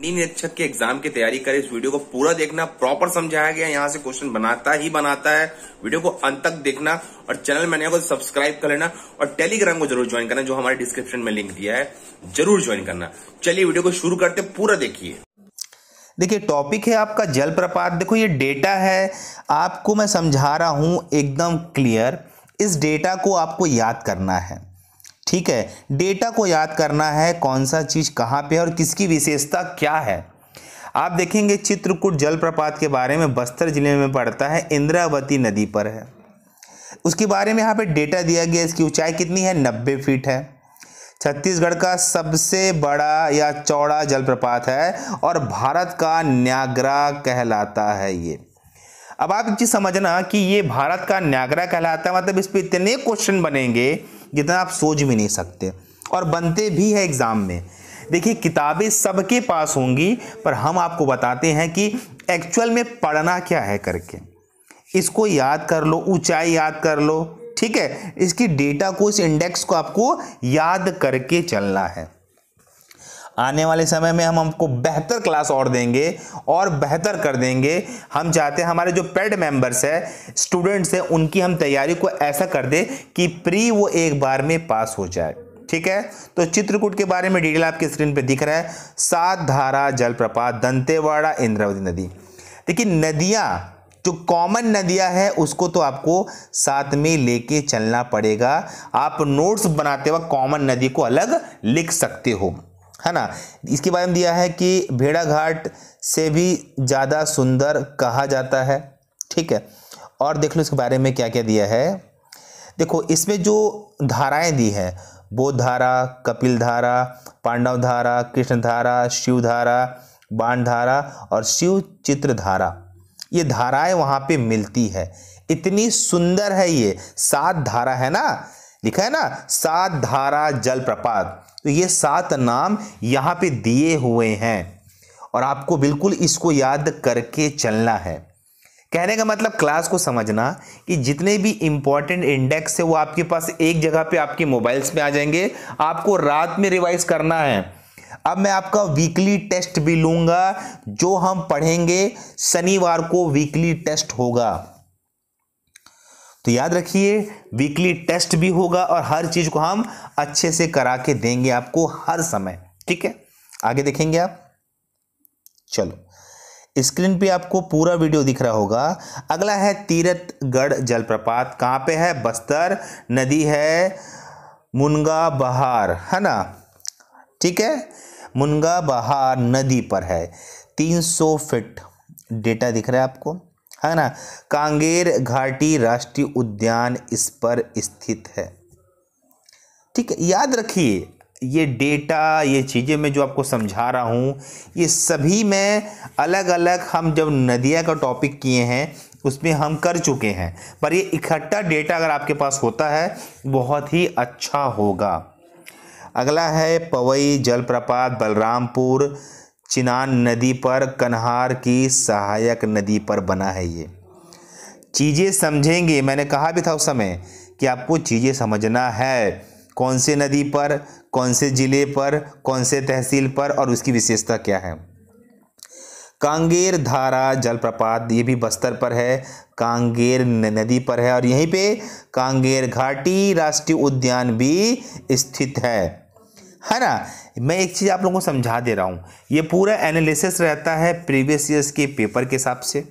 निरीक्षक के एग्जाम की तैयारी करें इस वीडियो को पूरा देखना प्रॉपर समझाया गया यहाँ से क्वेश्चन बनाता ही बनाता है वीडियो को अंत तक देखना और चैनल मैंने को सब्सक्राइब कर लेना और टेलीग्राम को जरूर ज्वाइन करना जो हमारे डिस्क्रिप्शन में लिंक दिया है जरूर ज्वाइन करना चलिए वीडियो को शुरू करते पूरा देखिए देखिए टॉपिक है आपका जलप्रपात देखो ये डेटा है आपको मैं समझा रहा हूँ एकदम क्लियर इस डेटा को आपको याद करना है ठीक है डेटा को याद करना है कौन सा चीज़ कहाँ पे है और किसकी विशेषता क्या है आप देखेंगे चित्रकूट जलप्रपात के बारे में बस्तर जिले में पड़ता है इंद्रावती नदी पर है उसके बारे में यहाँ पे डेटा दिया गया इसकी ऊंचाई कितनी है नब्बे फीट है छत्तीसगढ़ का सबसे बड़ा या चौड़ा जलप्रपात है और भारत का न्यागरा कहलाता है ये अब आप चीज़ समझना कि ये भारत का न्यागरा कहलाता है मतलब इस पर इतने क्वेश्चन बनेंगे जितना आप सोच भी नहीं सकते और बनते भी है एग्ज़ाम में देखिए किताबें सबके पास होंगी पर हम आपको बताते हैं कि एक्चुअल में पढ़ना क्या है करके इसको याद कर लो ऊंचाई याद कर लो ठीक है इसकी डेटा को इस इंडेक्स को आपको याद करके चलना है आने वाले समय में हम हमको बेहतर क्लास और देंगे और बेहतर कर देंगे हम चाहते हैं हमारे जो पेड मेंबर्स है स्टूडेंट्स हैं उनकी हम तैयारी को ऐसा कर दें कि प्री वो एक बार में पास हो जाए ठीक है तो चित्रकूट के बारे में डिटेल आपकी स्क्रीन पर दिख रहा है सात धारा जलप्रपात दंतेवाड़ा इंद्रावती नदी देखिए नदियाँ जो कॉमन नदियाँ है उसको तो आपको साथ में लेके चलना पड़ेगा आप नोट्स बनाते वक्त कॉमन नदी को अलग लिख सकते हो है ना इसके बारे में दिया है कि भेड़ाघाट से भी ज़्यादा सुंदर कहा जाता है ठीक है और देख लो इसके बारे में क्या क्या दिया है देखो इसमें जो धाराएं दी हैं बोध धारा कपिल धारा पांडव धारा कृष्ण धारा शिव धारा बाण धारा और शिव चित्र धारा ये धाराएं वहाँ पे मिलती है इतनी सुंदर है ये सात धारा है ना लिखा है ना सात धारा जलप्रपात तो ये सात नाम यहाँ पे दिए हुए हैं और आपको बिल्कुल इसको याद करके चलना है कहने का मतलब क्लास को समझना कि जितने भी इम्पॉर्टेंट इंडेक्स है वो आपके पास एक जगह पे आपके मोबाइल्स में आ जाएंगे आपको रात में रिवाइज करना है अब मैं आपका वीकली टेस्ट भी लूँगा जो हम पढ़ेंगे शनिवार को वीकली टेस्ट होगा तो याद रखिए वीकली टेस्ट भी होगा और हर चीज़ को हम अच्छे से करा के देंगे आपको हर समय ठीक है आगे देखेंगे आप चलो स्क्रीन पे आपको पूरा वीडियो दिख रहा होगा अगला है तीरथगढ़ जलप्रपात कहाँ पे है बस्तर नदी है मुनगा बहार है ना ठीक है मुनगा बहार नदी पर है 300 फीट डेटा दिख रहा है आपको है ना कांगेर घाटी राष्ट्रीय उद्यान इस पर स्थित है ठीक है याद रखिए ये डेटा ये चीज़ें मैं जो आपको समझा रहा हूँ ये सभी में अलग अलग हम जब नदिया का टॉपिक किए हैं उसमें हम कर चुके हैं पर ये इकट्ठा डेटा अगर आपके पास होता है बहुत ही अच्छा होगा अगला है पवई जलप्रपात बलरामपुर चिनान नदी पर कन्हार की सहायक नदी पर बना है ये चीज़ें समझेंगे मैंने कहा भी था उस समय कि आपको चीज़ें समझना है कौन से नदी पर कौन से ज़िले पर कौन से तहसील पर और उसकी विशेषता क्या है कांगेर धारा जलप्रपात ये भी बस्तर पर है कांगेर नदी पर है और यहीं पे कांगेर घाटी राष्ट्रीय उद्यान भी स्थित है है ना मैं एक चीज़ आप लोगों को समझा दे रहा हूँ ये पूरा एनालिसिस रहता है प्रीवियस ईयर्स के पेपर के हिसाब से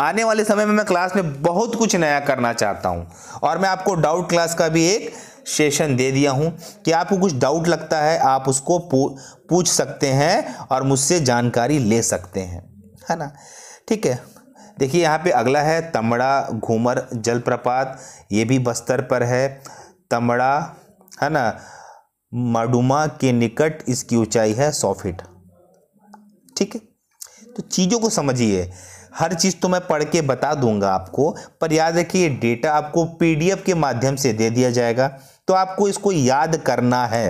आने वाले समय में मैं क्लास में बहुत कुछ नया करना चाहता हूँ और मैं आपको डाउट क्लास का भी एक सेशन दे दिया हूँ कि आपको कुछ डाउट लगता है आप उसको पूछ सकते हैं और मुझसे जानकारी ले सकते हैं है ना ठीक है देखिए यहाँ पे अगला है तमड़ा घूमर जलप्रपात ये भी बस्तर पर है तमड़ा है ना माडुमा के निकट इसकी ऊंचाई है सौ फीट ठीक है तो चीज़ों को समझिए हर चीज़ तो मैं पढ़ के बता दूंगा आपको पर याद रखिए डेटा आपको पीडीएफ के माध्यम से दे दिया जाएगा तो आपको इसको याद करना है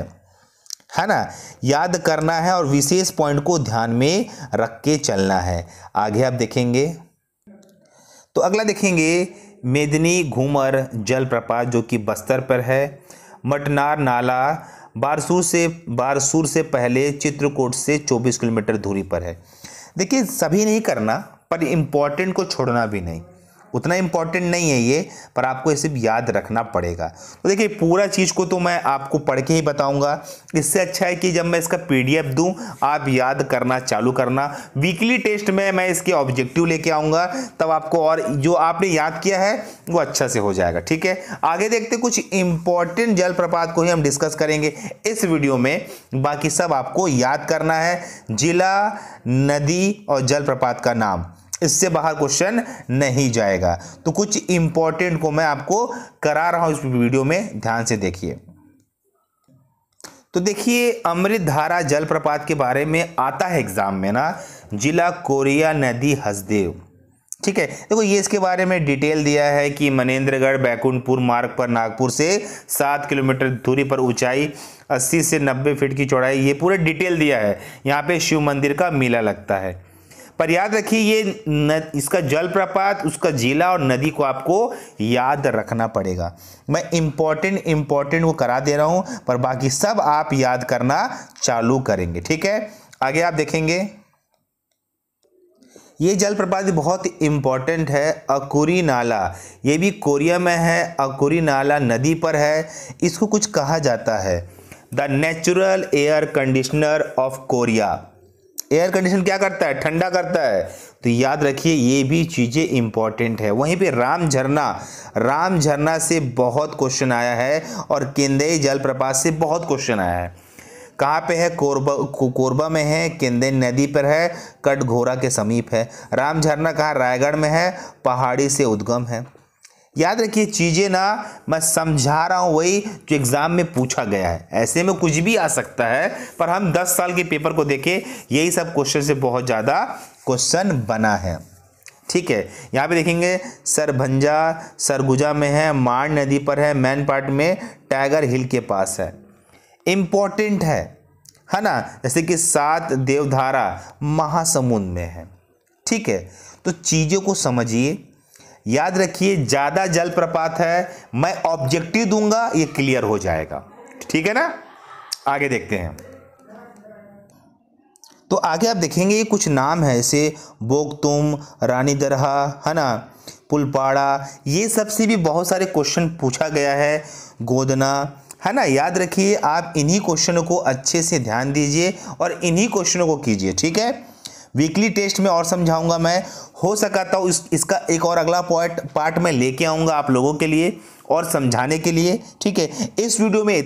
है ना याद करना है और विशेष पॉइंट को ध्यान में रख के चलना है आगे आप देखेंगे तो अगला देखेंगे मेदनी घूमर जलप्रपात जो कि बस्तर पर है मटनार नाला बारसूर से बारसूर से पहले चित्रकूट से 24 किलोमीटर दूरी पर है देखिए सभी नहीं करना पर इम्पॉर्टेंट को छोड़ना भी नहीं उतना इम्पॉर्टेंट नहीं है ये पर आपको सिर्फ याद रखना पड़ेगा तो देखिए पूरा चीज़ को तो मैं आपको पढ़ के ही बताऊंगा इससे अच्छा है कि जब मैं इसका पीडीएफ डी आप याद करना चालू करना वीकली टेस्ट में मैं इसके ऑब्जेक्टिव लेके आऊँगा तब आपको और जो आपने याद किया है वो अच्छा से हो जाएगा ठीक है आगे देखते कुछ इंपॉर्टेंट जल को ही हम डिस्कस करेंगे इस वीडियो में बाकी सब आपको याद करना है जिला नदी और जलप्रपात का नाम इससे बाहर क्वेश्चन नहीं जाएगा तो कुछ इंपॉर्टेंट को मैं आपको करा रहा हूं इस वीडियो में ध्यान से देखिए तो देखिए अमृत धारा जलप्रपात के बारे में आता है एग्जाम में ना जिला कोरिया नदी हसदेव ठीक है देखो ये इसके बारे में डिटेल दिया है कि मनेंद्रगढ़ बैकुंठपुर मार्ग पर नागपुर से सात किलोमीटर दूरी पर ऊंचाई 80 से 90 फीट की चौड़ाई ये पूरे डिटेल दिया है यहाँ पे शिव मंदिर का मेला लगता है पर याद रखिए ये न, इसका जलप्रपात उसका जिला और नदी को आपको याद रखना पड़ेगा मैं इम्पॉर्टेंट इम्पॉर्टेंट वो करा दे रहा हूँ पर बाकी सब आप याद करना चालू करेंगे ठीक है आगे आप देखेंगे ये जलप्रपात बहुत इम्पॉर्टेंट है अकुरी नाला ये भी कोरिया में है अकुरी नाला नदी पर है इसको कुछ कहा जाता है the natural air conditioner of Korea air condition क्या करता है ठंडा करता है तो याद रखिए ये भी चीज़ें इंपॉर्टेंट है वहीं पे राम झरना राम झरना से बहुत क्वेश्चन आया है और जल जलप्रपात से बहुत क्वेश्चन आया है कहाँ पे है कोरबा कोरबा में है केंदेन नदी पर है कटघोरा के समीप है राम झरना कहाँ रायगढ़ में है पहाड़ी से उद्गम है याद रखिए चीज़ें ना मैं समझा रहा हूँ वही जो एग्ज़ाम में पूछा गया है ऐसे में कुछ भी आ सकता है पर हम 10 साल के पेपर को देखें यही सब क्वेश्चन से बहुत ज़्यादा क्वेश्चन बना है ठीक है यहाँ पे देखेंगे सरभंजा सरगुजा में है मार नदी पर है मैन पार्ट में टाइगर हिल के पास है इम्पॉर्टेंट है है ना जैसे कि सात देवधारा महासमुंद में है ठीक है तो चीज़ों को समझिए याद रखिए ज़्यादा जलप्रपात है मैं ऑब्जेक्टिव दूंगा ये क्लियर हो जाएगा ठीक है ना आगे देखते हैं तो आगे आप देखेंगे ये कुछ नाम है जैसे बोगतुम रानी दरहा है ना पुलपाड़ा ये सब से भी बहुत सारे क्वेश्चन पूछा गया है गोदना है ना याद रखिए आप इन्हीं क्वेश्चनों को अच्छे से ध्यान दीजिए और इन्हीं क्वेश्चनों को कीजिए ठीक है वीकली टेस्ट में और समझाऊंगा मैं हो सका तो इस, इसका एक और अगला पॉइंट पार्ट में लेके आऊँगा आप लोगों के लिए और समझाने के लिए ठीक है इस वीडियो में